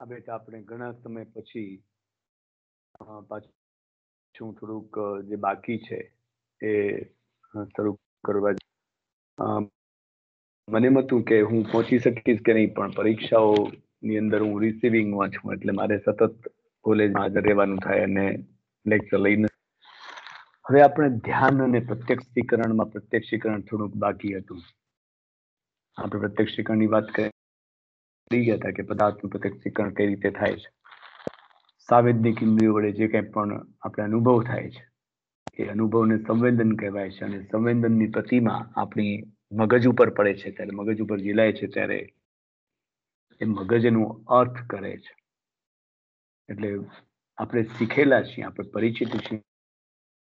આ બેટા આપણે ઘણા સમય પછી પાછું થોડુંક જે બાકી છે એ શરૂ કરવા મને હતું કે હું પહોંચી શકીશ કે નહીં પણ પરીક્ષાઓ ની અંદર હું રિસીવિંગમાં છું એટલે મારે સતત કોલેજમાં હાજર રહેવાનું થાય અને લેક્ચર લઈને હવે આપણે ધ્યાન અને પ્રત્યક્ષીકરણમાં પ્રત્યક્ષીકરણ થોડુંક બાકી હતું આપણે પ્રત્યક્ષીકરણની વાત કરીએ થઈ ગયા હતા કે પદાર્થનું પ્રત્યક્ષીકરણ કઈ રીતે થાય છે સાવેદની ઇન્દ્રિયો વડે જે કંઈ પણ આપણે અનુભવ થાય છે એ અનુભવને સંવેદન કહેવાય છે અને સંવેદનની પ્રતિમા આપણી મગજ ઉપર પડે છે ત્યારે મગજ ઉપર જીલાય છે ત્યારે એ મગજનું અર્થ કરે છે એટલે આપણે શીખેલા છીએ આપણે પરિચિત છીએ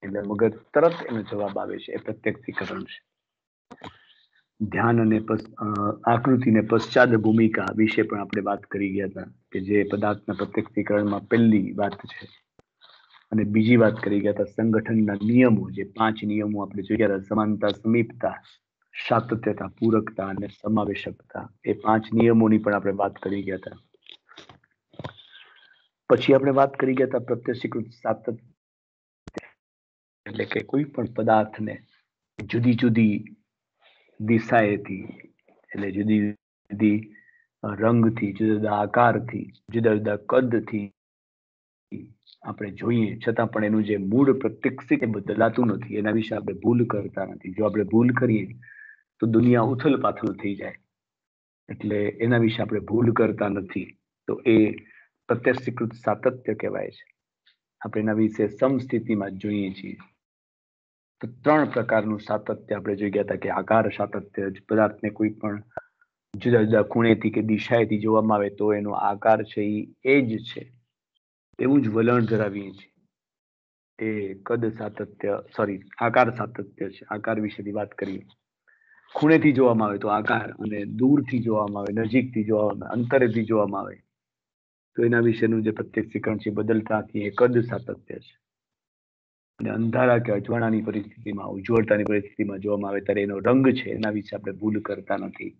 એટલે મગજ તરત એનો જવાબ આવે છે એ પ્રત્યક્ષીકરણ છે ધ્યાન અને આકૃતિને પશ્ચાદ ભૂમિકા વિશે પણ આપણે વાત કરી ગયા હતા કે જે પદાર્થના પ્રત્યક્ષીકરણમાં પહેલી વાત છે અને બીજી વાત કરી ગયા હતા સંગઠનના નિયમો જે પાંચ નિયમો આપણે જોયા હતા સમાનતા સમીપતા સાતત્યતા પૂરકતા અને સમાવેશકતા એ પાંચ નિયમોની પણ આપણે વાત કરી ગયા હતા પછી આપણે વાત કરી ગયા હતા પ્રત્યક્ષીકૃત સાતત્ય એટલે કે કોઈ પણ પદાર્થને જુદી જુદી દિશાએથી એટલે જુદી જુદી રંગથી જુદા જુદા આકારથી જુદા જુદા કદથી આપણે જોઈએ છતાં પણ એનું જે મૂળ પ્રત્યક્ષિક બદલાતું નથી એના વિશે આપણે ભૂલ કરતા નથી જો આપણે ભૂલ કરીએ તો દુનિયા ઉથલ પાથલ થઈ જાય એટલે એના વિશે આપણે ભૂલ કરતા નથી તો એ પ્રત્યક્ષીકૃત સાતત્ય કહેવાય છે આપણે એના વિશે સમસ્થિતિમાં જોઈએ છીએ તો ત્રણ પ્રકારનું સાતત્ય આપણે જોઈ ગયા હતા કે આકાર સાતત્ય પદાર્થને કોઈ પણ જુદા જુદા ખૂણેથી કે દિશાએથી જોવામાં આવે તો એનો આકાર છે એ જ છે એવું જ વલણ ધરાવીએ છીએ એ કદ સાતત્ય સોરી આકાર સાતત્ય છે આકાર વિશેની વાત કરીએ ખૂણેથી જોવામાં આવે તો આકાર અને દૂરથી જોવામાં આવે નજીકથી જોવામાં આવે અંતરેથી જોવામાં આવે તો એના વિશેનું જે પ્રત્યેક શિક્ષણ છે બદલતાથી એ કદ સાતત્ય છે અને અંધારા કે અજવાળાની પરિસ્થિતિમાં ઉજ્જવળતાની પરિસ્થિતિમાં જોવામાં આવે ત્યારે એનો રંગ છે એના વિશે આપણે ભૂલ કરતા નથી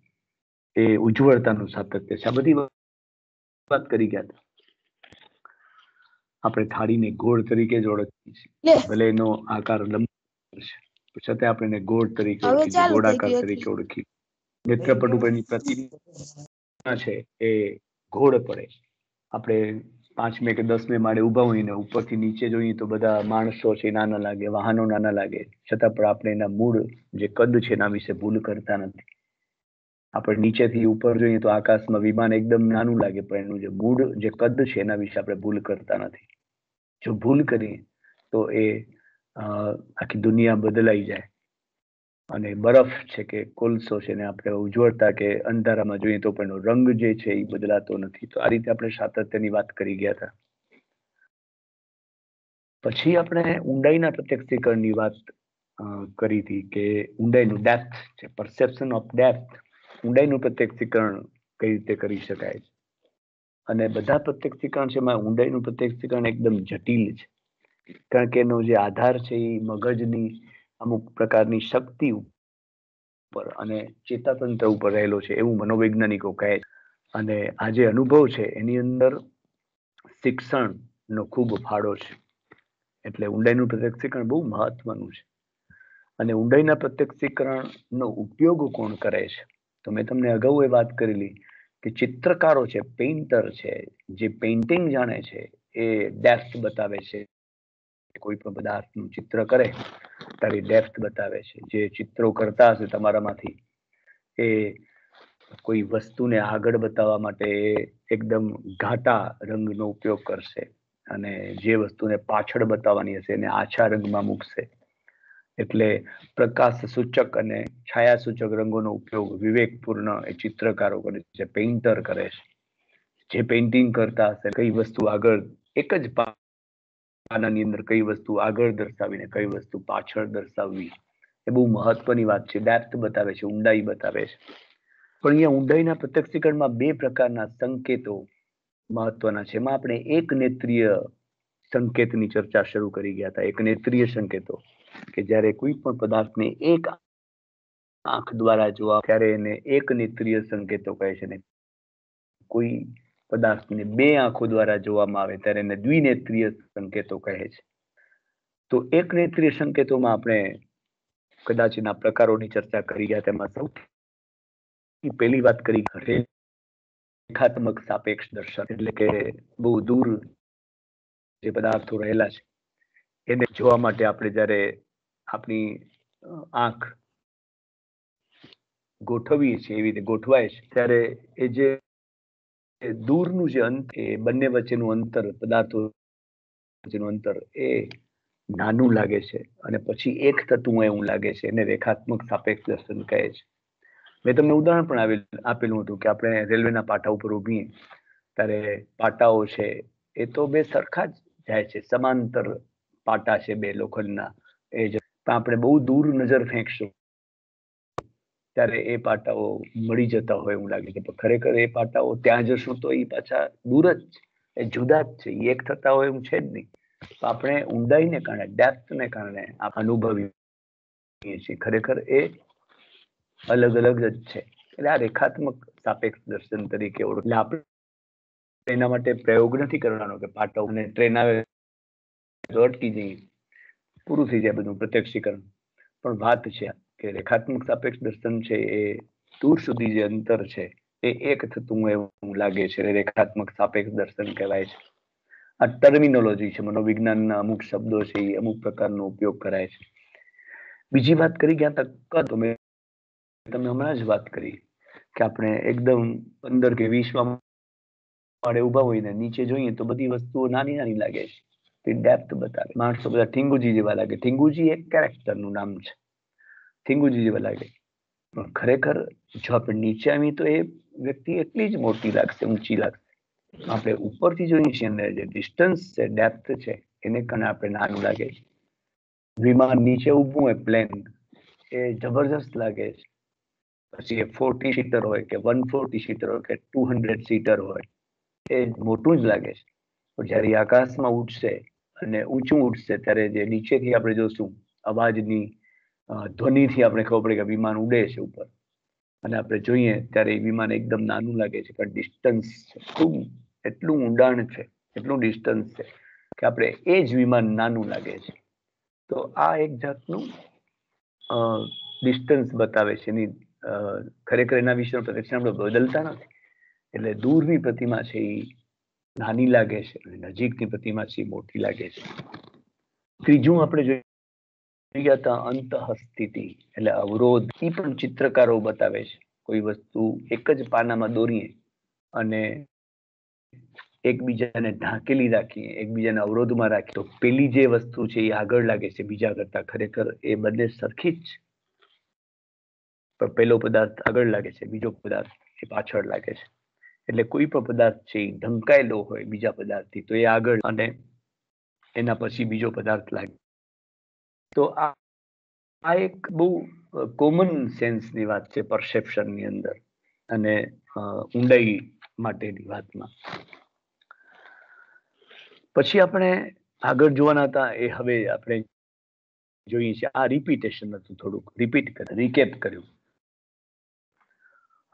એ ઉજ્જવળતાનું સાતત્ય છે આ બધી વાત કરી ગયા હતા આપણે થાળીને ગોળ તરીકે જ ઓળખીએ છીએ ભલે એનો આકાર લંબો છે છતાં આપણે એને ગોળ તરીકે ઓળખીએ ગોળાકાર તરીકે ઓળખીએ નેત્રપટ ઉપરની પ્રતિમા છે એ ગોળ પડે આપણે પાંચમે કે દસમે માળે ઊભા હોઈને ઉપરથી નીચે જોઈએ તો બધા માણસો છે નાના લાગે વાહનો નાના લાગે છતાં પણ આપણે એના મૂળ જે કદ છે એના વિશે ભૂલ કરતા નથી આપણે નીચેથી ઉપર જોઈએ તો આકાશમાં વિમાન એકદમ નાનું લાગે પણ એનું જે મૂળ જે કદ છે એના વિશે આપણે ભૂલ કરતા નથી જો ભૂલ કરીએ તો એ આખી દુનિયા બદલાઈ જાય અને બરફ છે કે કોલસો છે ને આપણે ઉજ્જવળતા કે અંધારામાં જોઈએ તો પણ રંગ જે છે એ બદલાતો નથી તો આ રીતે આપણે સાતત્યની વાત કરી ગયા હતા પછી આપણે ઊંડાઈના પ્રત્યક્ષીકરણની વાત કરી હતી કે ઊંડાઈનું ડેપ્થ છે પરસેપ્શન ઓફ ડેપ્થ ઊંડાઈનું પ્રત્યક્ષીકરણ કઈ રીતે કરી શકાય છે અને બધા પ્રત્યક્ષીકરણ છે એમાં ઊંડાઈનું પ્રત્યક્ષીકરણ એકદમ જટિલ છે કારણ કે એનો જે આધાર છે એ મગજની અમુક પ્રકારની શક્તિ ઉપર અને ચેતાતંત્ર ઉપર રહેલો છે એવું મનોવૈજ્ઞાનિકો કહે છે અને આ જે અનુભવ છે એની અંદર શિક્ષણનો ખૂબ ફાળો છે એટલે ઊંડાઈનું પ્રત્યક્ષીકરણ બહુ મહત્વનું છે અને ઊંડાઈના પ્રત્યક્ષીકરણનો ઉપયોગ કોણ કરે છે તો મેં તમને અગાઉ એ વાત કરેલી કે ચિત્રકારો છે પેઇન્ટર છે જે પેઇન્ટિંગ જાણે છે એ ડેપ્થ બતાવે છે કોઈ પણ પદાર્થનું ચિત્ર કરે તારી ડેપ્થ બતાવે છે જે ચિત્રો કરતા હશે તમારામાંથી એ કોઈ વસ્તુને આગળ બતાવવા માટે એકદમ ઘાટા રંગનો ઉપયોગ કરશે અને જે વસ્તુને પાછળ બતાવવાની હશે એને આછા રંગમાં મૂકશે એટલે પ્રકાશ સૂચક અને છાયા સૂચક રંગોનો ઉપયોગ વિવેકપૂર્ણ એ ચિત્રકારો કરે છે પેઇન્ટર કરે છે જે પેઇન્ટિંગ કરતા હશે કઈ વસ્તુ આગળ એક જ આનાની અંદર કઈ વસ્તુ આગળ દર્શાવીને કઈ વસ્તુ પાછળ દર્શાવવી એ બહુ મહત્વની વાત છે ડેપ્થ બતાવે છે ઊંડાઈ બતાવે છે પણ અહીંયા ઊંડાઈના પ્રત્યક્ષીકરણમાં બે પ્રકારના સંકેતો મહત્વના છે એમાં આપણે એક નેત્રીય સંકેતની ચર્ચા શરૂ કરી ગયા હતા એક નેત્રીય સંકેતો કે જ્યારે કોઈ પણ પદાર્થને એક આંખ દ્વારા જોવા ત્યારે એને એક નેત્રીય સંકેતો કહે છે ને કોઈ પદાર્થને બે આંખો દ્વારા જોવામાં આવે ત્યારે એને દ્વિનેત્રીય સંકેતો કહે છે તો એક નેત્રીય સંકેતોમાં આપણે કદાચ એના પ્રકારોની ચર્ચા કરી ગયા તેમાં સૌથી પહેલી વાત કરી રેખાત્મક સાપેક્ષ દર્શન એટલે કે બહુ દૂર જે પદાર્થો રહેલા છે એને જોવા માટે આપણે જ્યારે આપણી આંખ ગોઠવીએ છીએ એવી રીતે ગોઠવાય છે ત્યારે એ જે એ દૂરનું જે અંત એ બંને વચ્ચેનું અંતર પદાર્થો વચ્ચેનું અંતર એ નાનું લાગે છે અને પછી એક થતું એવું લાગે છે એને રેખાત્મક સાપેક્ષ દર્શન કહે છે મેં તમને ઉદાહરણ પણ આપેલું હતું કે આપણે રેલવેના પાટા ઉપર ઊભીએ ત્યારે પાટાઓ છે એ તો બે સરખા જ જાય છે સમાંતર પાટા છે બે લોખંડના એ જ આપણે બહુ દૂર નજર ફેંકશું ત્યારે એ પાટાઓ મળી જતા હોય એવું લાગે છે ખરેખર એ પાટાઓ ત્યાં જશું તો એ પાછા દૂર જ એ જુદા જ છે એક થતા હોય એવું છે જ નહીં આપણે ઊંડાઈને કારણે ડેપ્થને કારણે અનુભવીએ છીએ ખરેખર એ અલગ અલગ જ છે એટલે આ રેખાત્મક સાપેક્ષ દર્શન તરીકે ઓળખ આપણે એના માટે પ્રયોગ નથી કરવાનો કે પાટવને ટ્રેન આવે અટકી જઈએ પૂરું થઈ જાય બધું પ્રત્યક્ષીકરણ પણ વાત છે કે રેખાત્મક સાપેક્ષ દર્શન છે એ દૂર સુધી જે અંતર છે એ એક થતું એવું લાગે છે રેખાત્મક સાપેક્ષ દર્શન કહેવાય છે આ ટર્મિનોલોજી છે મનોવિજ્ઞાનના અમુક શબ્દો છે એ અમુક પ્રકારનો ઉપયોગ કરાય છે બીજી વાત કરી ગયા તક તો મેં તમે હમણાં જ વાત કરી કે આપણે એકદમ પંદર કે વીસમાં માળે ઊભા હોઈને નીચે જોઈએ તો બધી વસ્તુઓ નાની નાની લાગે છે તે ડેપ્થ બતાવે માણસો બધા ઠીંગુજી જેવા લાગે ઠીંગુજી એક કેરેક્ટરનું નામ છે થિંગુજી જેવા લાગે પણ ખરેખર જો આપણે નીચે આવી તો એ વ્યક્તિ એટલી જ મોટી લાગશે ઊંચી લાગશે આપણે ઉપરથી જોઈએ છીએ અને જે ડિસ્ટન્સ છે ડેપ્થ છે એને કારણે આપણે નાનું લાગે છે વિમાન નીચે ઊભું હોય પ્લેન એ જબરજસ્ત લાગે છે પછી એ ફોર્ટી સીટર હોય કે વન ફોર્ટી સીટર હોય કે ટુ હંડ્રેડ સીટર હોય એ મોટું જ લાગે છે જ્યારે આકાશમાં ઉઠશે અને ઊંચું ઉઠશે ત્યારે જે નીચેથી આપણે જોશું અવાજની ધ્વનિથી આપણે ખબર પડે કે વિમાન ઉડે છે ઉપર અને આપણે જોઈએ ત્યારે એ વિમાન એકદમ નાનું લાગે છે કારણ ડિસ્ટન્સ ખૂબ એટલું ઊંડાણ છે એટલું ડિસ્ટન્સ છે કે આપણે એ જ વિમાન નાનું લાગે છે તો આ એક જાતનું ડિસ્ટન્સ બતાવે છે એની ખરેખર એના વિશેનું પ્રદક્ષિણ આપણે બદલતા નથી એટલે દૂરની પ્રતિમા છે એ નાની લાગે છે અને નજીકની પ્રતિમા છે એ મોટી લાગે છે ત્રીજું આપણે જોઈએ અજ્ઞતા અંત સ્થિતિ એટલે અવરોધ એ પણ ચિત્રકારો બતાવે છે કોઈ વસ્તુ એક જ પાનામાં દોરીએ અને એકબીજાને ઢાંકેલી રાખીએ એકબીજાને અવરોધમાં રાખીએ તો પેલી જે વસ્તુ છે એ આગળ લાગે છે બીજા કરતા ખરેખર એ બંને સરખી જ પણ પેલો પદાર્થ આગળ લાગે છે બીજો પદાર્થ એ પાછળ લાગે છે એટલે કોઈ પણ પદાર્થ છે એ ઢંકાયેલો હોય બીજા પદાર્થથી તો એ આગળ અને એના પછી બીજો પદાર્થ લાગે તો આ આ એક બહુ કોમન સેન્સની વાત છે પરસેપ્શનની અંદર અને ઊંડાઈ માટેની વાતમાં પછી આપણે આગળ જોવાના હતા એ હવે આપણે જોઈએ છીએ આ રિપીટેશન હતું થોડુંક રિપીટ રિકેપ કર્યું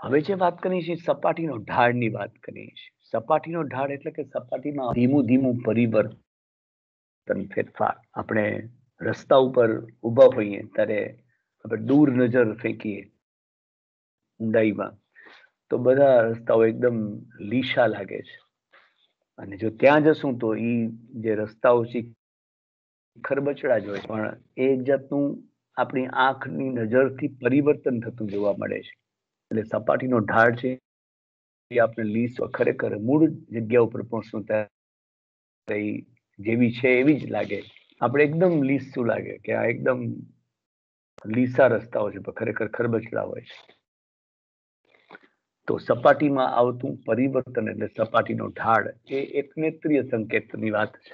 હવે જે વાત કરીએ છીએ સપાટીનો ઢાળની વાત કરીએ છીએ સપાટીનો ઢાળ એટલે કે સપાટીમાં ધીમું ધીમું પરિવર્તન ફેરફાર આપણે રસ્તા ઉપર ઊભા હોઈએ ત્યારે આપણે દૂર નજર ફેંકીએ ઊંડાઈમાં તો બધા રસ્તાઓ એકદમ લીસા લાગે છે અને જો ત્યાં જશું તો એ જે રસ્તાઓ છે ખરબચડા જ હોય પણ એ જાતનું આપણી આંખની નજરથી પરિવર્તન થતું જોવા મળે છે એટલે સપાટીનો ઢાળ છે એ આપણે લીસ ખરેખર મૂળ જગ્યા ઉપર પહોંચશું ત્યારે જેવી છે એવી જ લાગે છે આપણે એકદમ લીસું લાગે કે આ એકદમ લીસા રસ્તાઓ છે પણ ખરેખર ખરબચડા હોય છે તો સપાટીમાં આવતું પરિવર્તન એટલે સપાટીનો ઢાળ એ એક નેત્રીય સંકેતની વાત છે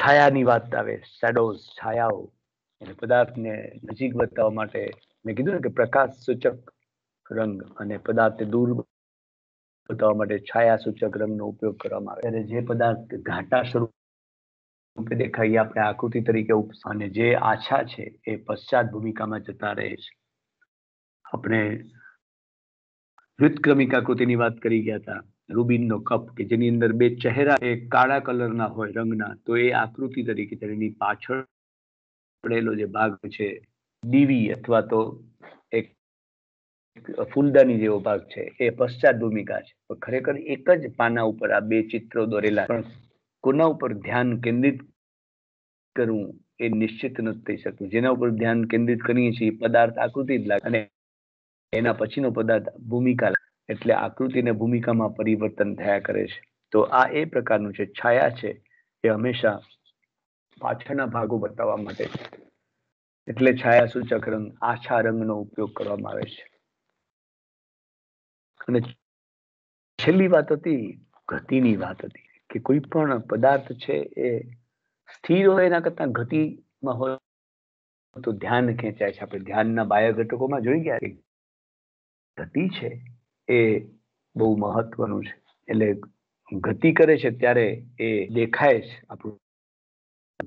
છાયાની વાત આવે શેડોઝ છાયાઓ એટલે પદાર્થને નજીક બતાવવા માટે મેં કીધું ને કે પ્રકાશ સૂચક રંગ અને પદાર્થને દૂર બતાવવા માટે છાયા સૂચક રંગનો ઉપયોગ કરવામાં આવે ત્યારે જે પદાર્થ ઘાટા સ્વરૂપ દેખાઈ આપણે આકૃતિ તરીકે અને જે આછા છે એ પશ્ચાત ભૂમિકામાં જતા રહે છે આપણે વ્યુત્ક્રમિક આકૃતિની વાત કરી ગયા હતા રૂબિનનો કપ કે જેની અંદર બે ચહેરા એ કાળા કલરના હોય રંગના તો એ આકૃતિ તરીકે તેની પાછળ પડેલો જે ભાગ છે દીવી અથવા તો એક ફૂલદાની જેવો ભાગ છે એ પશ્ચાત ભૂમિકા છે ખરેખર એક જ પાના ઉપર આ બે ચિત્રો દોરેલા પણ કોના ઉપર ધ્યાન કેન્દ્રિત કરવું એ નિશ્ચિત નથી થઈ શકતું જેના ઉપર ધ્યાન કેન્દ્રિત કરીએ છીએ પદાર્થ આકૃતિ જ લાગે અને એના પછીનો પદાર્થ ભૂમિકા એટલે આકૃતિ ભૂમિકામાં પરિવર્તન થયા કરે છે તો આ એ પ્રકારનું છે છાયા છે એ હંમેશા પાછળના ભાગો બતાવવા માટે એટલે છાયા સૂચક રંગ આછા રંગનો ઉપયોગ કરવામાં આવે છે અને છેલ્લી વાત હતી ગતિની વાત હતી કે કોઈ પણ પદાર્થ છે એ સ્થિર હોય એના કરતા ગતિમાં હોય તો ધ્યાન ખેંચાય છે આપણે ધ્યાનના બાહ્ય ઘટકોમાં જોઈ ગયા ગતિ છે એ બહુ મહત્વનું છે એટલે ગતિ કરે છે ત્યારે એ દેખાય છે આપણું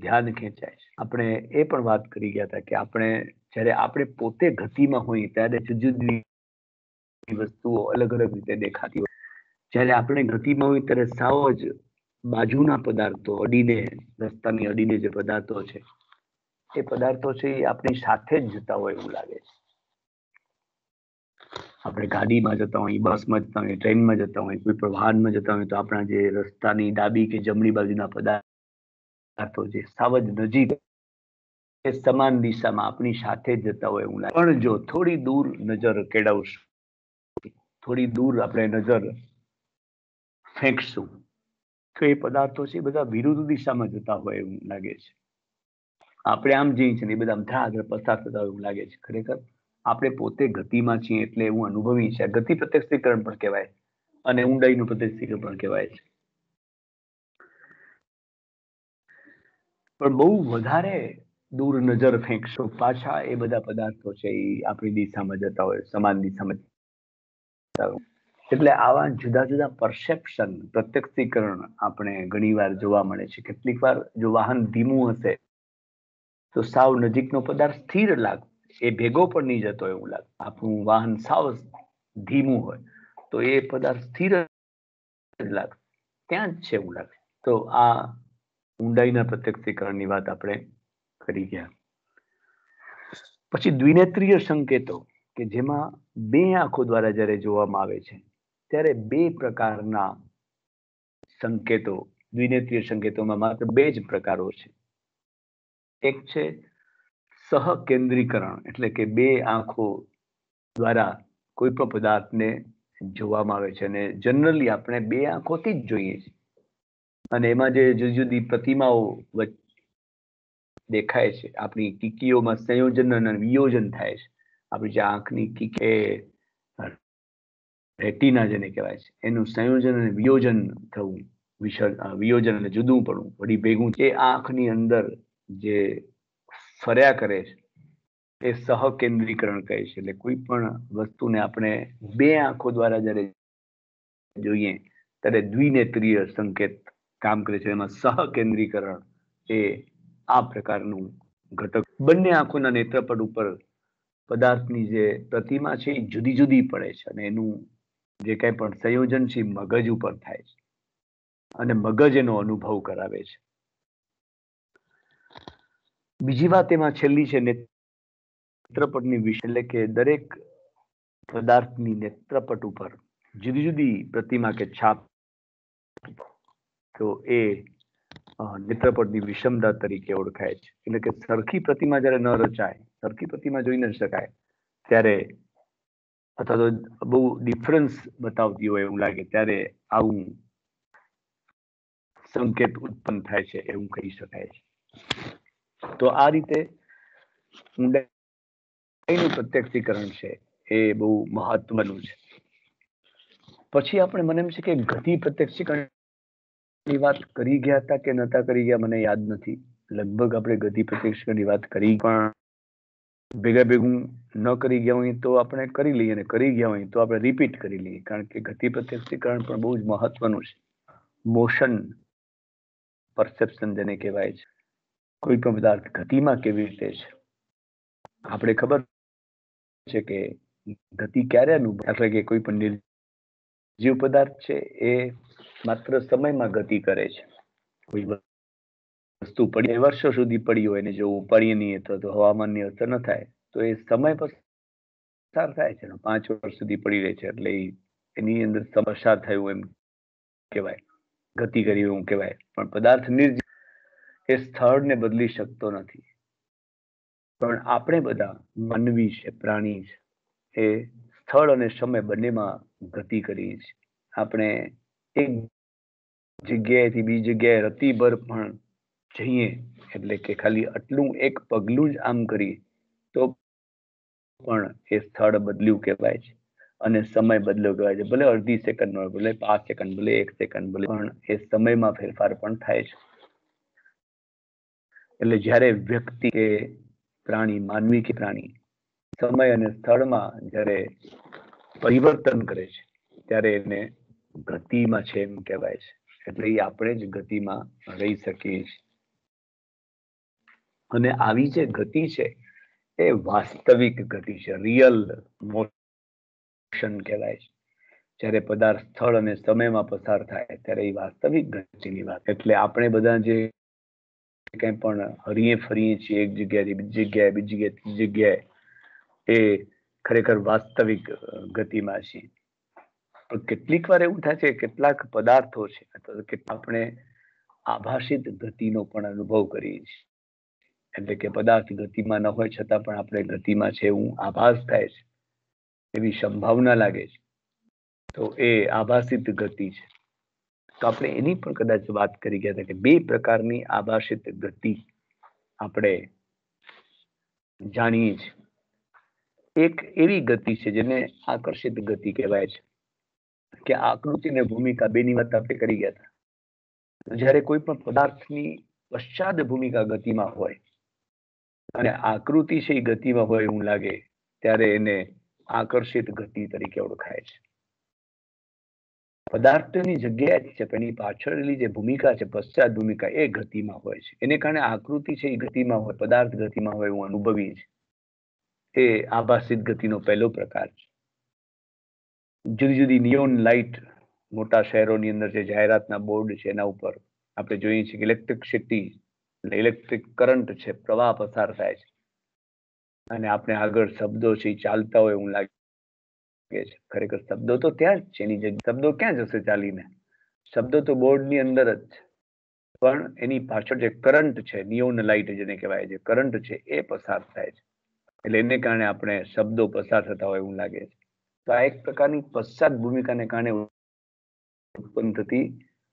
ધ્યાન ખેંચાય છે આપણે એ પણ વાત કરી ગયા હતા કે આપણે જ્યારે આપણે પોતે ગતિમાં હોઈએ ત્યારે જુદી જુદી વસ્તુઓ અલગ અલગ રીતે દેખાતી હોય જ્યારે આપણે ગતિમાં હોય ત્યારે સાવ જ બાજુના પદાર્થો અડીને રસ્તાની અડીને જે પદાર્થો છે એ પદાર્થો છે એ આપણી સાથે જ જતા હોય એવું લાગે છે આપણે ગાડીમાં જતા હોઈએ બસમાં જતા હોઈએ ટ્રેનમાં જતા હોઈએ કોઈ પણ વાહનમાં જતા હોઈએ તો આપણા જે રસ્તાની ડાબી કે જમણી બાજુના પદાર્થો જે સાવજ નજીક એ સમાન દિશામાં આપણી સાથે જતા હોય એવું લાગે પણ જો થોડી દૂર નજર કેળવશું થોડી દૂર આપણે નજર ફેંકશું તો એ પદાર્થો છે બધા વિરુદ્ધ દિશામાં જતા હોય એવું લાગે છે આપણે આમ જઈએ છીએ ને એ બધા ધરાધર પસાર થતા એવું લાગે છે ખરેખર આપણે પોતે ગતિમાં છીએ એટલે એવું અનુભવી છે ગતિ પ્રત્યક્ષીકરણ પણ કહેવાય અને ઊંડાઈનું પ્રત્યક્ષીકરણ પણ કહેવાય છે પણ બહુ વધારે દૂર નજર ફેંકશો પાછા એ બધા પદાર્થો છે એ આપણી દિશામાં જતા હોય સમાન દિશામાં એટલે આવા જુદા જુદા પરસેપ્શન પ્રત્યક્ષીકરણ આપણે ઘણી વાર જોવા મળે છે કેટલીક વાર જો વાહન ધીમું હશે તો સાવ નજીકનો પદાર્થ સ્થિર લાગે એ ભેગો પણ નહીં જતો એવું લાગે આપણું વાહન સાવ ધીમું હોય તો એ પદાર્થ સ્થિર લાગે ત્યાં જ છે એવું લાગે તો આ ઊંડાઈના પ્રત્યક્ષીકરણની વાત આપણે કરી ગયા પછી દ્વિનેત્રીય સંકેતો કે જેમાં બે આંખો દ્વારા જ્યારે જોવામાં આવે છે ત્યારે બે પ્રકારના સંકેતો દ્વિનેત્રીય સંકેતોમાં માત્ર બે જ પ્રકારો છે એક છે સહકેન્દ્રીકરણ એટલે કે બે આંખો દ્વારા કોઈ પણ પદાર્થને જોવામાં આવે છે અને જનરલી આપણે બે આંખોથી જ જોઈએ છીએ અને એમાં જે જુદી જુદી પ્રતિમાઓ દેખાય છે આપણી કીકીઓમાં સંયોજન અને વિયોજન થાય છે આપણી જે આંખની કીકે રેટિના જેને કહેવાય છે એનું સંયોજન અને વિયોજન થવું વિસર્જ વિયોજન અને જુદું પડવું વળી ભેગું એ આંખની અંદર જે ફર્યા કરે છે એ સહકેન્દ્રીકરણ કહે છે એટલે કોઈ પણ વસ્તુને આપણે બે આંખો દ્વારા જ્યારે જોઈએ ત્યારે દ્વિનેત્રીય સંકેત કામ કરે છે એમાં સહકેન્દ્રીકરણ એ આ પ્રકારનું ઘટક બંને આંખોના નેત્રપટ ઉપર પદાર્થની જે પ્રતિમા છે એ જુદી જુદી પડે છે અને એનું જે કંઈ પણ સંયોજન છે મગજ ઉપર થાય છે અને મગજ એનો અનુભવ કરાવે છે બીજી વાત એમાં છેલ્લી છે નેત્રપટની વિશે એટલે કે દરેક પદાર્થની નેત્રપટ ઉપર જુદી જુદી પ્રતિમા કે છાપ તો એ નેત્રપટની વિષમતા તરીકે ઓળખાય છે એટલે કે સરખી પ્રતિમા જ્યારે ન રચાય સરખી પ્રતિમા જોઈ ન શકાય ત્યારે અથવા તો બહુ ડિફરન્સ બતાવતી હોય એવું લાગે ત્યારે આવું સંકેત ઉત્પન્ન થાય છે એવું કહી શકાય છે તો આ રીતે ઊંડાઈનું પ્રત્યક્ષીકરણ છે એ બહુ મહત્વનું છે પછી આપણે મને એમ છે કે ગતિ પ્રત્યક્ષીકરણની વાત કરી ગયા હતા કે નતા કરી ગયા મને યાદ નથી લગભગ આપણે ગતિ પ્રત્યક્ષીકરણની વાત કરી પણ ભેગા ભેગું ન કરી ગયા હોય તો આપણે કરી લઈએ અને કરી ગયા હોય તો આપણે રિપીટ કરી લઈએ કારણ કે ગતિ પ્રત્યક્ષીકરણ પણ બહુ જ મહત્વનું છે મોશન પરસેપ્શન જેને કહેવાય છે કોઈ પણ પદાર્થ ગતિમાં કેવી રીતે છે આપણે ખબર છે કે ગતિ ક્યારે અનુભવ એટલે કે કોઈ પણ નિર્જીવ પદાર્થ છે એ માત્ર સમયમાં ગતિ કરે છે કોઈ વસ્તુ પડી વર્ષો સુધી પડી હોય ને જો ઉપાડીએ નહીં તો હવામાનની અસર ન થાય તો એ સમય પસાર થાય છે પાંચ વર્ષ સુધી પડી રહે છે એટલે એની અંદર પસાર થયું એમ કહેવાય ગતિ કરી એવું કહેવાય પણ પદાર્થ નિર્જ એ સ્થળને બદલી શકતો નથી પણ આપણે બધા માનવી છે પ્રાણી છે એ સ્થળ અને સમય બંનેમાં ગતિ કરીએ છીએ આપણે એક જગ્યાએથી બીજી જગ્યાએ રતિભર પણ જઈએ એટલે કે ખાલી આટલું એક પગલું જ આમ કરીએ તો પણ એ સ્થળ બદલ્યું કહેવાય છે અને સમય બદલ્યો કહેવાય છે ભલે અડધી સેકન્ડ ભલે પાંચ સેકન્ડ ભલે એક સેકન્ડ ભલે પણ એ સમયમાં ફેરફાર પણ થાય છે એટલે જ્યારે વ્યક્તિ કે પ્રાણી માનવી કે પ્રાણી સમય અને સ્થળમાં જ્યારે પરિવર્તન કરે છે ત્યારે એને ગતિમાં છે એમ કહેવાય છે એટલે એ આપણે જ ગતિમાં રહી શકીએ છીએ અને આવી જે ગતિ છે એ વાસ્તવિક ગતિ છે રિયલ મોશન કહેવાય છે જ્યારે પદાર્થ સ્થળ અને સમયમાં પસાર થાય ત્યારે એ વાસ્તવિક ગતિની વાત એટલે આપણે બધા જે કંઈ પણ હરીએ ફરીએ છીએ એક જગ્યાએ બીજી જગ્યાએ બીજી જગ્યાએ ત્રીજી જગ્યાએ એ ખરેખર વાસ્તવિક ગતિમાં છીએ પણ કેટલીક વાર એવું થાય છે કેટલાક પદાર્થો છે આપણે આભાષિત ગતિનો પણ અનુભવ કરીએ છીએ એટલે કે પદાર્થ ગતિમાં ન હોય છતાં પણ આપણે ગતિમાં છે એવું આભાસ થાય છે એવી સંભાવના લાગે છે તો એ આભાસિત ગતિ છે તો આપણે એની પણ કદાચ વાત કરી ગયા હતા કે બે પ્રકારની આભાસિત ગતિ આપણે જાણીએ છીએ એક એવી ગતિ છે જેને આકર્ષિત ગતિ કહેવાય છે કે આકૃતિ અને ભૂમિકા બેની વાત આપણે કરી ગયા હતા જ્યારે કોઈ પણ પદાર્થની પશ્ચાદ ભૂમિકા ગતિમાં હોય અને આકૃતિ છે એ ગતિમાં હોય એવું લાગે ત્યારે એને આકર્ષિત ગતિ તરીકે ઓળખાય છે પદાર્થની જગ્યા છે એની પાછળની જે ભૂમિકા છે પશ્ચાત ભૂમિકા એ ગતિમાં હોય છે એને કારણે આકૃતિ છે એ ગતિમાં હોય પદાર્થ ગતિમાં હોય એવું અનુભવી છે એ આભાસિત ગતિનો પહેલો પ્રકાર છે જુદી જુદી નિયોન લાઇટ મોટા શહેરોની અંદર જે જાહેરાતના બોર્ડ છે એના ઉપર આપણે જોઈએ છીએ કે ઇલેક્ટ્રિક સિટી એટલે ઇલેક્ટ્રિક કરંટ છે પ્રવાહ પસાર થાય છે અને આપણે આગળ શબ્દો છે ચાલતા હોય એવું લાગે છે ખરેખર શબ્દો તો ત્યાં જ છે એની જગ્યા શબ્દો ક્યાં જશે ચાલીને શબ્દો તો બોર્ડની અંદર જ છે પણ એની પાછળ જે કરંટ છે નિયોન લાઇટ જેને કહેવાય છે કરંટ છે એ પસાર થાય છે એટલે એને કારણે આપણે શબ્દો પસાર થતા હોય એવું લાગે છે તો આ એક પ્રકારની પશ્ચાત ભૂમિકાને કારણે ઉત્પન્ન થતી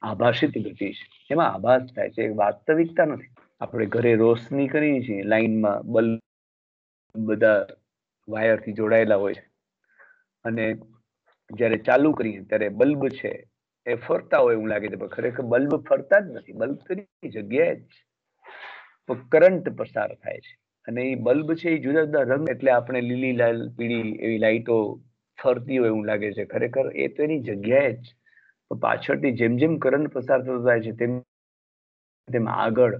આભાસિત વૃત્તિ છે એમાં આભાસ થાય છે વાસ્તવિકતા નથી આપણે ઘરે રોશની કરીએ છીએ લાઈનમાં બલ્બ બધા વાયરથી જોડાયેલા હોય છે અને જ્યારે ચાલુ કરીએ ત્યારે બલ્બ છે એ ફરતા હોય એવું લાગે છે પણ ખરેખર બલ્બ ફરતા જ નથી બલ્બ તો જગ્યાએ જ છે કરંટ પસાર થાય છે અને એ બલ્બ છે એ જુદા જુદા રંગ એટલે આપણે લીલી લાલ પીળી એવી લાઈટો ફરતી હોય એવું લાગે છે ખરેખર એ તો એની જગ્યાએ જ પાછળથી જેમ જેમ કરંટ પસાર થતો જાય છે તેમ તેમ આગળ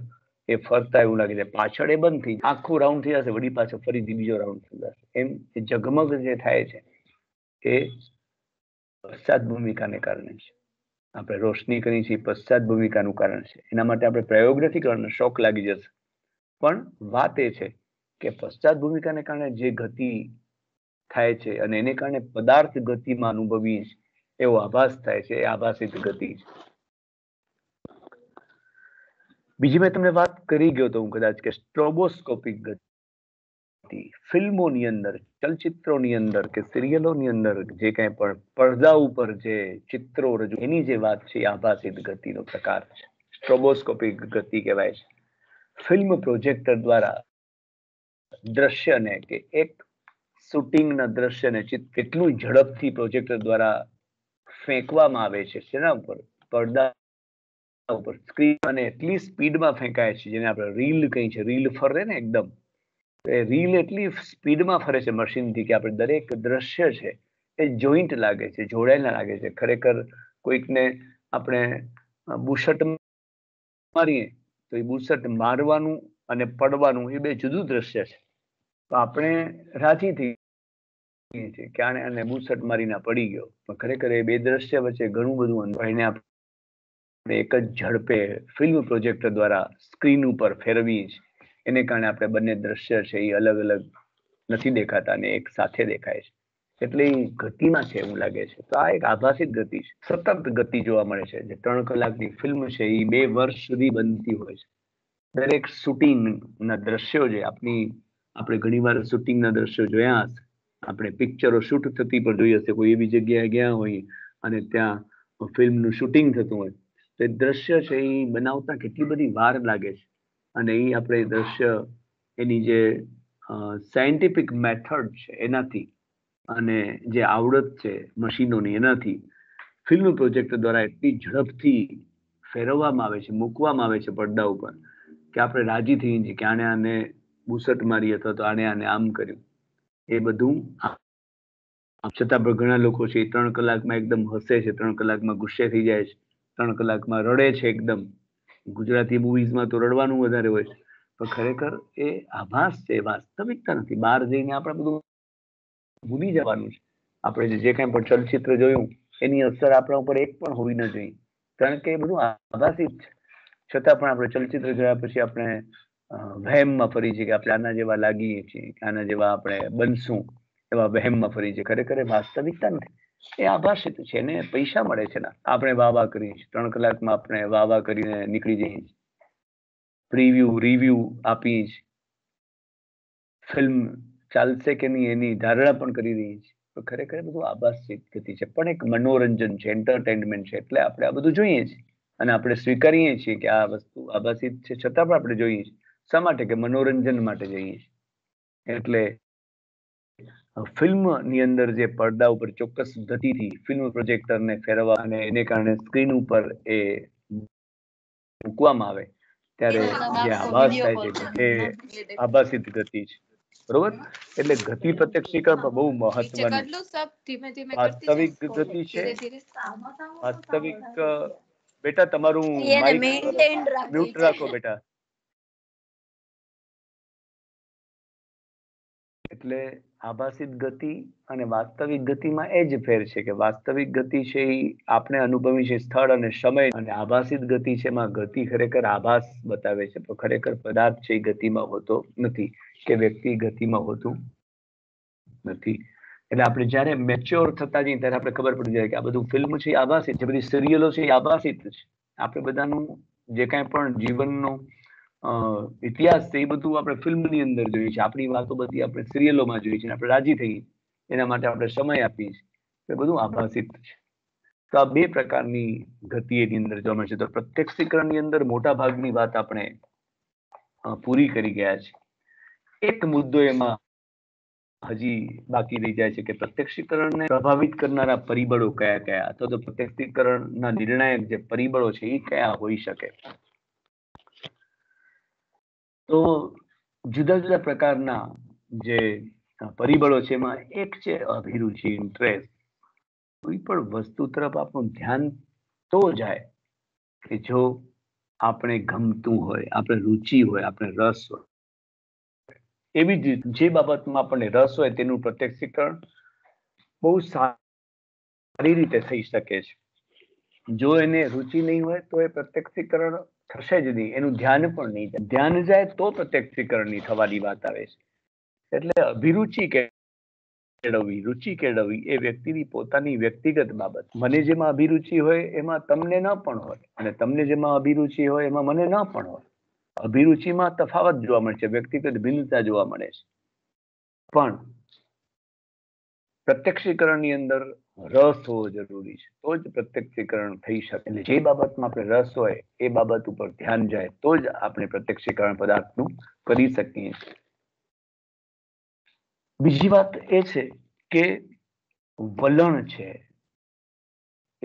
એ ફરતા એવું લાગે છે પાછળ એ બંધ થઈ આખું રાઉન્ડ થઈ જશે વળી પાછળ ફરીથી બીજો રાઉન્ડ થઈ જશે એમ ઝગમગ જે થાય છે એ પશ્ચાત ભૂમિકાને કારણે છે આપણે રોશની કરી છે પશ્ચાત ભૂમિકાનું કારણ છે એના માટે આપણે પ્રયોગ નથી કરવાનો શોખ લાગી જશે પણ વાત એ છે કે પશ્ચાત ભૂમિકાને કારણે જે ગતિ થાય છે અને એને કારણે પદાર્થ ગતિમાં અનુભવી છીએ એવો આભાસ થાય છે આભાસિત ગતિ છે બીજે મેં તમને વાત કરી ગયો તો હું કદાચ કે સ્ટ્રોબોસ્કોપિક ગતિ ફિલ્મ ઓની અંદર ચલચિત્રો ની અંદર કે સિરીયલો ની અંદર જે કઈ પણ પડદો ઉપર છે ચિત્રો એની જે વાત છે આભાસિત ગતિનો પ્રકાર છે સ્ટ્રોબોસ્કોપિક ગતિ કહેવાય છે ફિલ્મ પ્રોજેક્ટર દ્વારા દ્રશ્ય ને કે એક શૂટિંગ નું દ્રશ્ય ને ચિત્ર કેટલું ઝડપથી પ્રોજેક્ટર દ્વારા ફેંકવામાં આવે છે શેના ઉપર પડદા ઉપર સ્ક્રીન અને એટલી સ્પીડમાં ફેંકાય છે જેને આપણે રીલ કહીએ છીએ રીલ ફરે ને એકદમ એ રીલ એટલી સ્પીડમાં ફરે છે મશીનથી કે આપણે દરેક દ્રશ્ય છે એ જોઈન્ટ લાગે છે જોડાયેલા લાગે છે ખરેખર કોઈકને આપણે બુશટ મારીએ તો એ બુશટ મારવાનું અને પડવાનું એ બે જુદું દ્રશ્ય છે તો આપણે રાજીથી છે કે આને આને મારીને પડી ગયો પણ ખરેખર એ બે દ્રશ્ય વચ્ચે ઘણું બધું અનુભવીને આપણે એક જ ઝડપે ફિલ્મ પ્રોજેક્ટર દ્વારા સ્ક્રીન ઉપર ફેરવીએ છીએ એને કારણે આપણે બંને દ્રશ્ય છે એ અલગ અલગ નથી દેખાતા અને એક સાથે દેખાય છે એટલે એ ગતિમાં છે એવું લાગે છે તો આ એક આભાસિત ગતિ છે સતત ગતિ જોવા મળે છે જે ત્રણ કલાકની ફિલ્મ છે એ બે વર્ષ સુધી બનતી હોય છે દરેક શૂટિંગના દ્રશ્યો જે આપની આપણે ઘણી વાર શૂટિંગના દ્રશ્યો જોયા હશે આપણે પિક્ચરો શૂટ થતી પણ જોઈ હશે કોઈ એવી જગ્યાએ ગયા હોય અને ત્યાં ફિલ્મનું શૂટિંગ થતું હોય તો એ દ્રશ્ય છે એ બનાવતા કેટલી બધી વાર લાગે છે અને એ આપણે દ્રશ્ય એની જે સાયન્ટિફિક મેથડ છે એનાથી અને જે આવડત છે મશીનોની એનાથી ફિલ્મ પ્રોજેક્ટ દ્વારા એટલી ઝડપથી ફેરવવામાં આવે છે મૂકવામાં આવે છે પડદા ઉપર કે આપણે રાજી થઈ જઈએ કે આને આને બુસટ મારી અથવા તો આને આને આમ કર્યું એ બધું છતાં પણ ઘણા લોકો છે ત્રણ કલાકમાં એકદમ હસે છે ત્રણ કલાકમાં ગુસ્સે થઈ જાય છે ત્રણ કલાકમાં રડે છે એકદમ ગુજરાતી મૂવીઝમાં તો રડવાનું વધારે હોય છે પણ ખરેખર એ આભાસ છે વાસ્તવિકતા નથી બહાર જઈને આપણે બધું ભૂલી જવાનું છે આપણે જે કાંઈ પણ ચલચિત્ર જોયું એની અસર આપણા ઉપર એક પણ હોવી ન જોઈએ કારણ કે એ બધું આભાસી જ છે છતાં પણ આપણે ચલચિત્ર જોયા પછી આપણે વહેમમાં ફરી છે કે આપણે આના જેવા લાગીએ છીએ આના જેવા આપણે બનશું એવા વહેમમાં ફરી છે ખરેખર વાસ્તવિકતા નથી એ આભાસિત છે એને પૈસા મળે છે ને આપણે વાવા કરીએ છીએ ત્રણ કલાકમાં આપણે વાવા કરીને નીકળી જઈએ છીએ પ્રિવ્યુ રિવ્યૂ આપીએ છીએ ફિલ્મ ચાલશે કે નહીં એની ધારણા પણ કરી રહી છે તો ખરેખર બધું આભાસિત ગતિ છે પણ એક મનોરંજન છે એન્ટરટેનમેન્ટ છે એટલે આપણે આ બધું જોઈએ છીએ અને આપણે સ્વીકારીએ છીએ કે આ વસ્તુ આભાસિત છે છતાં પણ આપણે જોઈએ છીએ શા માટે કે મનોરંજન માટે જઈએ એટલે ફિલ્મની અંદર જે પડદા ઉપર ચોક્કસ ગતિથી ફિલ્મ પ્રોજેક્ટરને ફેરવવા અને એને કારણે સ્ક્રીન ઉપર એ મૂકવામાં આવે ત્યારે જે આભાસ થાય છે એ આભાસિત ગતિ છે બરોબર એટલે ગતિ પ્રત્યક્ષીકરણમાં બહુ મહત્વની વાસ્તવિક ગતિ છે વાસ્તવિક બેટા તમારું મ્યુટ રાખો બેટા એટલે આભાસિત ગતિ અને વાસ્તવિક ગતિમાં એ જ ફેર છે કે વાસ્તવિક ગતિ છે એ આપણે અનુભવી છે સ્થળ અને સમય અને આભાસિત ગતિ છે એમાં ગતિ ખરેખર આભાસ બતાવે છે પણ ખરેખર પદાર્થ છે એ ગતિમાં હોતો નથી કે વ્યક્તિ ગતિમાં હોતું નથી એટલે આપણે જ્યારે મેચ્યોર થતા જઈએ ત્યારે આપણે ખબર પડી જાય કે આ બધું ફિલ્મ છે એ આભાસિત છે બધી સિરિયલો છે એ આભાસિત છે આપણે બધાનું જે કાંઈ પણ જીવનનું ઇતિહાસ છે એ બધું આપણે ફિલ્મની અંદર જોઈએ છે આપણી વાતો બધી આપણે સિરિયલોમાં જોઈએ છે આપણે રાજી થઈએ એના માટે આપણે સમય આપીએ છીએ એ બધું આભાસિત છે તો આ બે પ્રકારની ગતિ એની અંદર જોવા મળે છે તો પ્રત્યક્ષીકરણની અંદર મોટા ભાગની વાત આપણે પૂરી કરી ગયા છે એક મુદ્દો એમાં હજી બાકી રહી જાય છે કે પ્રત્યક્ષીકરણને પ્રભાવિત કરનારા પરિબળો કયા કયા અથવા તો પ્રત્યક્ષીકરણના નિર્ણાયક જે પરિબળો છે એ કયા હોઈ શકે તો જુદા જુદા પ્રકારના જે પરિબળો છે એમાં એક છે અભિરુચિ ઇન્ટરેસ્ટ કોઈ પણ વસ્તુ તરફ આપણું ધ્યાન તો જાય કે જો આપણે ગમતું હોય આપણે રુચિ હોય આપણે રસ હોય એવી જ જે બાબતમાં આપણને રસ હોય તેનું પ્રત્યક્ષીકરણ બહુ સારી રીતે થઈ શકે છે જો એને રુચિ નહીં હોય તો એ પ્રત્યક્ષીકરણ થશે જ નહીં એનું ધ્યાન પણ નહીં જાય ધ્યાન જાય તો પ્રત્યક્ષીકરણની થવાની વાત આવે છે એટલે અભિરુચિ કેળવવી રુચિ કેળવવી એ વ્યક્તિની પોતાની વ્યક્તિગત બાબત મને જેમાં અભિરુચિ હોય એમાં તમને ન પણ હોય અને તમને જેમાં અભિરુચિ હોય એમાં મને ન પણ હોય અભિરુચિમાં તફાવત જોવા મળે છે વ્યક્તિગત ભિન્નતા જોવા મળે છે પણ પ્રત્યક્ષીકરણની અંદર રસ હોવો જરૂરી છે તો જ પ્રત્યક્ષીકરણ થઈ શકે એટલે જે બાબતમાં આપણે રસ હોય એ બાબત ઉપર ધ્યાન જાય તો જ આપણે પ્રત્યક્ષીકરણ પદાર્થનું કરી શકીએ બીજી વાત એ છે કે વલણ છે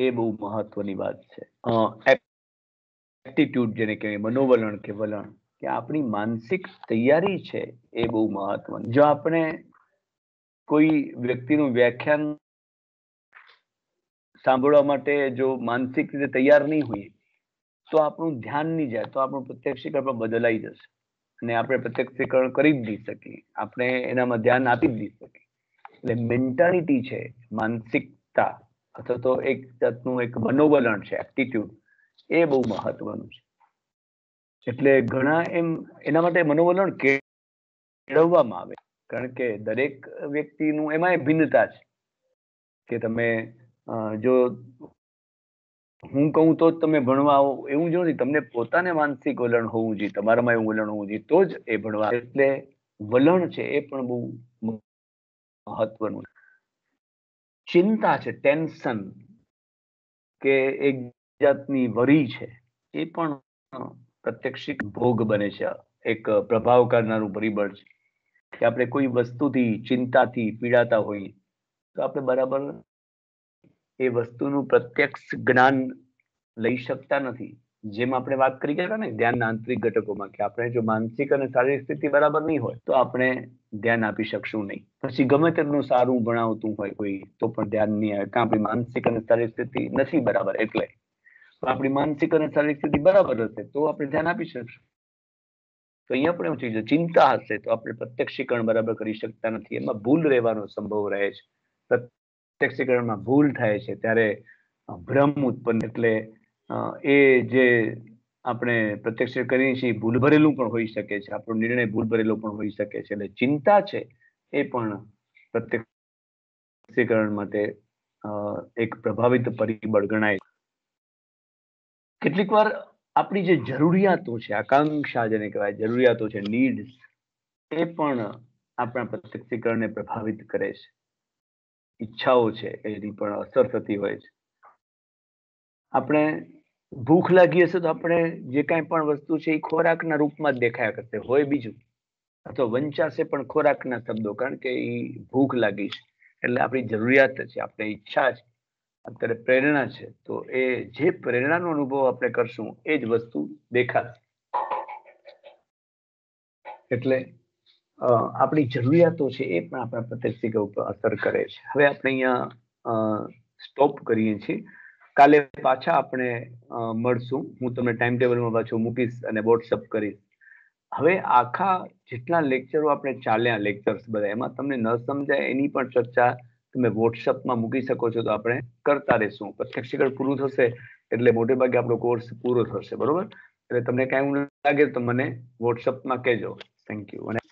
એ બહુ મહત્વની વાત છે એપ્ટિટ્યુડ જેને કહેવાય મનોવલણ કે વલણ કે આપણી માનસિક તૈયારી છે એ બહુ મહત્વની જો આપણે કોઈ વ્યક્તિનું વ્યાખ્યાન સાંભળવા માટે જો માનસિક રીતે તૈયાર નહીં હોઈએ તો આપણું ધ્યાન નહીં જાય તો આપણું પ્રત્યક્ષીકરણ બદલાઈ જશે અને આપણે પ્રત્યક્ષીકરણ કરી જ નહીં શકીએ આપણે એનામાં ધ્યાન આપી જ નહીં શકીએ એટલે મેન્ટાલિટી છે માનસિકતા અથવા તો એક જાતનું એક મનોવલણ છે એપ્ટિટ્યુડ એ બહુ મહત્વનું છે એટલે ઘણા એમ એના માટે મનોવલણ કેળવવામાં આવે કારણ કે દરેક વ્યક્તિનું એમાં એ ભિન્નતા છે કે તમે જો હું કહું તો જ તમે ભણવા આવો એવું જ નથી તમને પોતાને માનસિક વલણ હોવું જોઈએ તમારામાં એવું વલણ હોવું જોઈએ તો જ એ ભણવા એટલે વલણ છે એ પણ બહુ મહત્વનું ચિંતા છે ટેન્શન કે એક જાતની વરી છે એ પણ પ્રત્યક્ષિક ભોગ બને છે એક પ્રભાવ કરનારું પરિબળ છે કે આપણે કોઈ વસ્તુથી ચિંતાથી પીડાતા હોઈએ તો આપણે બરાબર એ વસ્તુનું પ્રત્યક્ષ જ્ઞાન લઈ શકતા નથી જેમ આપણે વાત કરી ગયા ને ધ્યાનના આંતરિક ઘટકોમાં કે આપણે જો માનસિક અને શારીરિક સ્થિતિ બરાબર નહીં હોય તો આપણે ધ્યાન આપી શકશું નહીં પછી ગમે તેટલું સારું ભણાવતું હોય કોઈ તો પણ ધ્યાન નહીં આવે કારણ આપણી માનસિક અને શારીરિક સ્થિતિ નથી બરાબર એટલે આપણી માનસિક અને શારીરિક સ્થિતિ બરાબર હશે તો આપણે ધ્યાન આપી શકશું તો અહીંયા પણ એવું થઈ જાય ચિંતા હશે તો આપણે પ્રત્યક્ષીકરણ બરાબર કરી શકતા નથી એમાં ભૂલ રહેવાનો સંભવ રહે છે ટેક્સીકરણમાં ભૂલ થાય છે ત્યારે ભ્રમ ઉત્પન્ન એટલે એ જે આપણે પ્રત્યક્ષ કરીએ છીએ ભૂલ ભરેલું પણ હોઈ શકે છે આપણો નિર્ણય ભૂલ ભરેલો પણ હોઈ શકે છે એટલે ચિંતા છે એ પણ પ્રત્યક્ષીકરણ માટે એક પ્રભાવિત પરિબળ ગણાય કેટલીક વાર આપણી જે જરૂરિયાતો છે આકાંક્ષા જેને કહેવાય જરૂરિયાતો છે નીડ્સ એ પણ આપણા પ્રત્યક્ષીકરણને પ્રભાવિત કરે છે ઈચ્છાઓ છે એની પણ અસર થતી હોય છે આપણે ભૂખ લાગી હશે તો આપણે જે કાંઈ પણ વસ્તુ છે એ ખોરાકના રૂપમાં જ દેખાયા કરશે હોય બીજું અથવા વંચાશે પણ ખોરાકના શબ્દો કારણ કે એ ભૂખ લાગી છે એટલે આપણી જરૂરિયાત છે આપણે ઈચ્છા છે અત્યારે પ્રેરણા છે તો એ જે પ્રેરણાનો અનુભવ આપણે કરશું એ જ વસ્તુ દેખાશે એટલે આપણી જરૂરિયાતો છે એ પણ આપણા પ્રત્યક્ષિક ઉપર અસર કરે છે હવે આપણે અહીંયા સ્ટોપ કરીએ છીએ કાલે પાછા આપણે મળશું હું તમને ટાઈમ ટેબલમાં પાછું મૂકીશ અને વોટ્સઅપ કરીશ હવે આખા જેટલા લેક્ચરો આપણે ચાલ્યા લેક્ચર્સ બધા એમાં તમને ન સમજાય એની પણ ચર્ચા તમે વોટ્સઅપમાં મૂકી શકો છો તો આપણે કરતા રહેશું પ્રત્યક્ષિકળ પૂરું થશે એટલે મોટે ભાગે આપણો કોર્સ પૂરો થશે બરોબર એટલે તમને કાંઈ લાગે તો મને વોટ્સઅપમાં કહેજો થેન્ક યુ અને